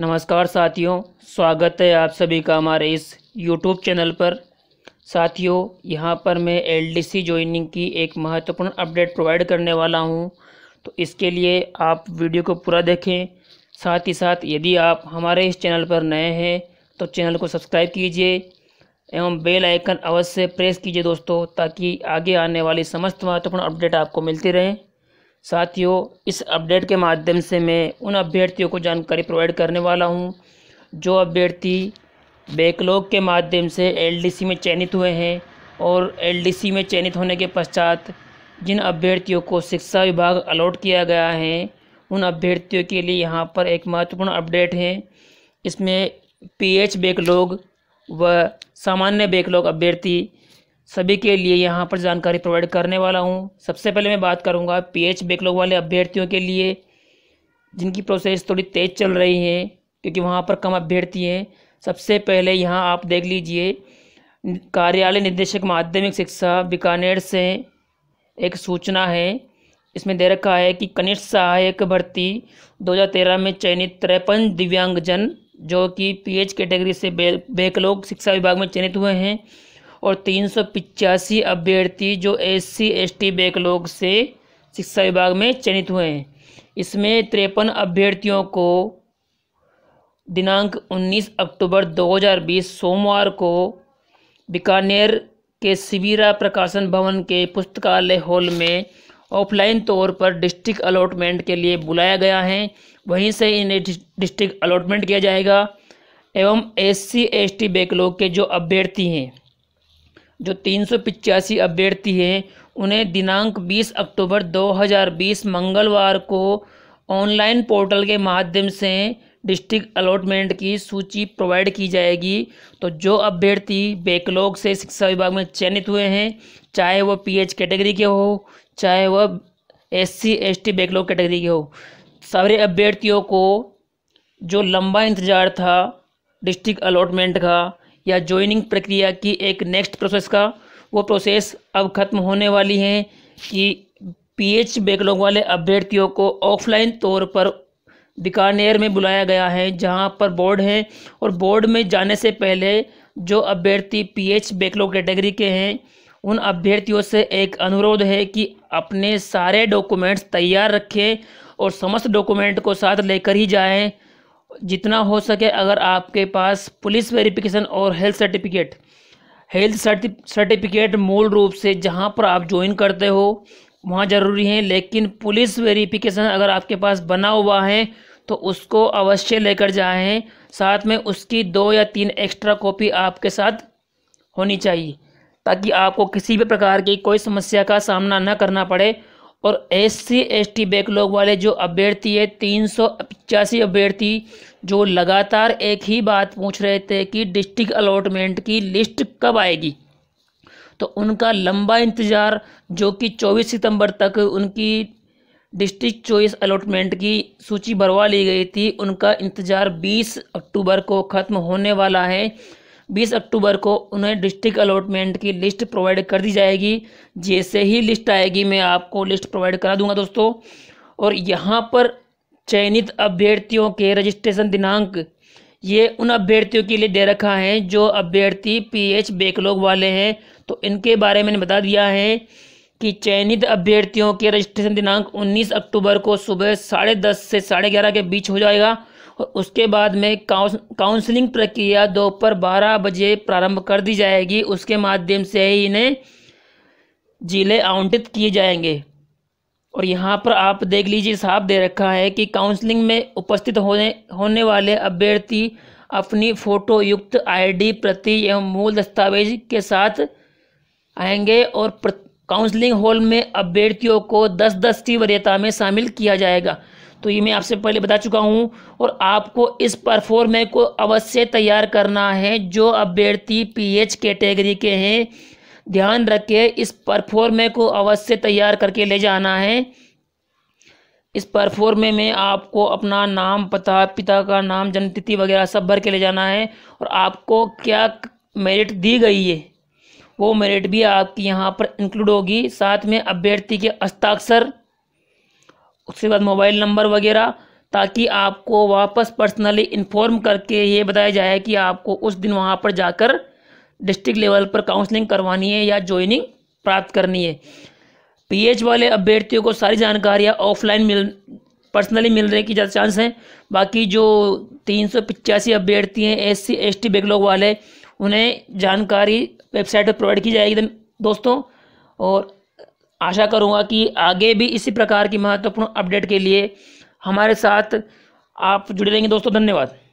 नमस्कार साथियों स्वागत है आप सभी का हमारे इस यूट्यूब चैनल पर साथियों यहाँ पर मैं एल डी ज्वाइनिंग की एक महत्वपूर्ण अपडेट प्रोवाइड करने वाला हूँ तो इसके लिए आप वीडियो को पूरा देखें साथ ही साथ यदि आप हमारे इस चैनल पर नए हैं तो चैनल को सब्सक्राइब कीजिए एवं बेल आइकन अवश्य प्रेस कीजिए दोस्तों ताकि आगे आने वाली समस्त महत्वपूर्ण अपडेट आपको मिलती रहें साथियों इस अपडेट के माध्यम से मैं उन अभ्यर्थियों को जानकारी प्रोवाइड करने वाला हूँ जो अभ्यर्थी बैकलॉग के माध्यम से एलडीसी में चयनित हुए हैं और एलडीसी में चयनित होने के पश्चात जिन अभ्यर्थियों को शिक्षा विभाग अलॉट किया गया है उन अभ्यर्थियों के लिए यहाँ पर एक महत्वपूर्ण अपडेट है इसमें पीएच बैकलॉग व सामान्य बैकलॉग अभ्यर्थी सभी के लिए यहाँ पर जानकारी प्रोवाइड करने वाला हूँ सबसे पहले मैं बात करूँगा एच बैकलॉग वाले अभ्यर्थियों के लिए जिनकी प्रोसेस थोड़ी तेज़ चल रही है क्योंकि वहाँ पर कम अभ्यर्थी हैं सबसे पहले यहाँ आप देख लीजिए कार्यालय निदेशक माध्यमिक शिक्षा बीकानेर से एक सूचना है इसमें दे रखा है कि कनिष्ठ सहायक भर्ती 2013 में चयनित तिरपन दिव्यांगजन जो कि पीएच कैटेगरी से बैकलॉग शिक्षा विभाग में चयनित हुए हैं और तीन सौ पिचासी अभ्यर्थी जो S C S T backlog से शिक्षा विभाग में चयनित हुए हैं इसमें तिरपन अभ्यर्थियों को दिनांक 19 अक्टूबर 2020 सोमवार को बीकानेर के सिवीरा प्रकाशन भवन के पुस्तकालय हॉल में ऑफलाइन तौर पर डिस्ट्रिक्ट अलॉटमेंट के लिए बुलाया गया है वहीं से इन्हें डिस्ट्रिक्ट अलॉटमेंट किया जाएगा एवं S C S T backlog के जो अभ्यर्थी हैं जो तीन सौ पिचासी अभ्यर्थी हैं उन्हें दिनांक 20 अक्टूबर 2020 मंगलवार को ऑनलाइन पोर्टल के माध्यम से डिस्ट्रिक्ट अलॉटमेंट की सूची प्रोवाइड की जाएगी तो जो अभ्यर्थी बैकलॉग से शिक्षा विभाग में चयनित हुए हैं चाहे वह पीएच कैटेगरी के हो चाहे वह एससी एसटी बैकलॉग कैटेगरी के हो सारे अभ्यर्थियों को जो लंबा इंतज़ार था डिस्ट्रिक्ट अलॉटमेंट का या ज्वाइनिंग प्रक्रिया की एक नेक्स्ट प्रोसेस का वो प्रोसेस अब ख़त्म होने वाली है कि पीएच बैकलॉग वाले अभ्यर्थियों को ऑफलाइन तौर पर बीकानेर में बुलाया गया है जहां पर बोर्ड है और बोर्ड में जाने से पहले जो अभ्यर्थी पीएच बैकलॉग कैटेगरी के हैं उन अभ्यर्थियों से एक अनुरोध है कि अपने सारे डॉक्यूमेंट्स तैयार रखें और समस्त डॉक्यूमेंट को साथ लेकर ही जाएं जितना हो सके अगर आपके पास पुलिस वेरिफिकेशन और हेल्थ सर्टिफिकेट हेल्थ सर्टिफिकेट मूल रूप से जहां पर आप ज्वाइन करते हो वहां ज़रूरी है लेकिन पुलिस वेरिफिकेशन अगर आपके पास बना हुआ है तो उसको अवश्य लेकर जाएं साथ में उसकी दो या तीन एक्स्ट्रा कॉपी आपके साथ होनी चाहिए ताकि आपको किसी भी प्रकार की कोई समस्या का सामना न करना पड़े और S C S T backlog वाले जो अभ्यर्थी है तीन सौ पचासी अभ्यर्थी जो लगातार एक ही बात पूछ रहे थे कि डिस्ट्रिक्ट अलॉटमेंट की लिस्ट कब आएगी तो उनका लंबा इंतज़ार जो कि 24 सितंबर तक उनकी डिस्ट्रिक्ट चॉइस अलॉटमेंट की सूची भरवा ली गई थी उनका इंतज़ार 20 अक्टूबर को ख़त्म होने वाला है 20 अक्टूबर को उन्हें डिस्ट्रिक्ट अलॉटमेंट की लिस्ट प्रोवाइड कर दी जाएगी जैसे ही लिस्ट आएगी मैं आपको लिस्ट प्रोवाइड करा दूंगा दोस्तों और यहाँ पर चयनित अभ्यर्थियों के रजिस्ट्रेशन दिनांक ये उन अभ्यर्थियों के लिए दे रखा है जो अभ्यर्थी एच बैकलॉग वाले हैं तो इनके बारे में बता दिया है कि चयनित अभ्यर्थियों के रजिस्ट्रेशन दिनांक 19 अक्टूबर को सुबह साढ़े दस से साढ़े ग्यारह के बीच हो जाएगा और उसके बाद में काउंसलिंग प्रक्रिया दोपहर बारह बजे प्रारंभ कर दी जाएगी उसके माध्यम से ही इन्हें जिले आवंटित किए जाएंगे और यहाँ पर आप देख लीजिए साफ दे रखा है कि काउंसलिंग में उपस्थित होने होने वाले अभ्यर्थी अपनी फ़ोटो युक्त आईडी प्रति एवं मूल दस्तावेज के साथ आएंगे और काउंसलिंग हॉल में अभ्यर्थियों को दस दस की वरीयता में शामिल किया जाएगा तो ये मैं आपसे पहले बता चुका हूँ और आपको इस परफॉर्मे को अवश्य तैयार करना है जो अभ्यर्थी पीएच कैटेगरी के हैं ध्यान रखें इस परफॉर्मे को अवश्य तैयार करके ले जाना है इस परफॉर्मे में आपको अपना नाम पता पिता का नाम जन्मतिथि वगैरह सब भर के ले जाना है और आपको क्या मेरिट दी गई है वो मेरिट भी आपकी यहाँ पर इंक्लूड होगी साथ में अभ्यर्थी के हस्ताक्षर उसके बाद मोबाइल नंबर वगैरह ताकि आपको वापस पर्सनली इन्फॉर्म करके ये बताया जाए कि आपको उस दिन वहाँ पर जाकर डिस्ट्रिक्ट लेवल पर काउंसलिंग करवानी है या ज्वाइनिंग प्राप्त करनी है पीएच वाले अभ्यर्थियों को सारी जानकारियाँ ऑफलाइन मिल पर्सनली मिलने की ज़्यादा चांस हैं बाकी जो तीन सौ पिचासी अभ्यर्थी हैं S C S T backlog वाले उन्हें जानकारी वेबसाइट पर प्रोवाइड की जाएगी दोस्तों और आशा करूँगा कि आगे भी इसी प्रकार की महत्वपूर्ण अपडेट के लिए हमारे साथ आप जुड़े रहेंगे दोस्तों धन्यवाद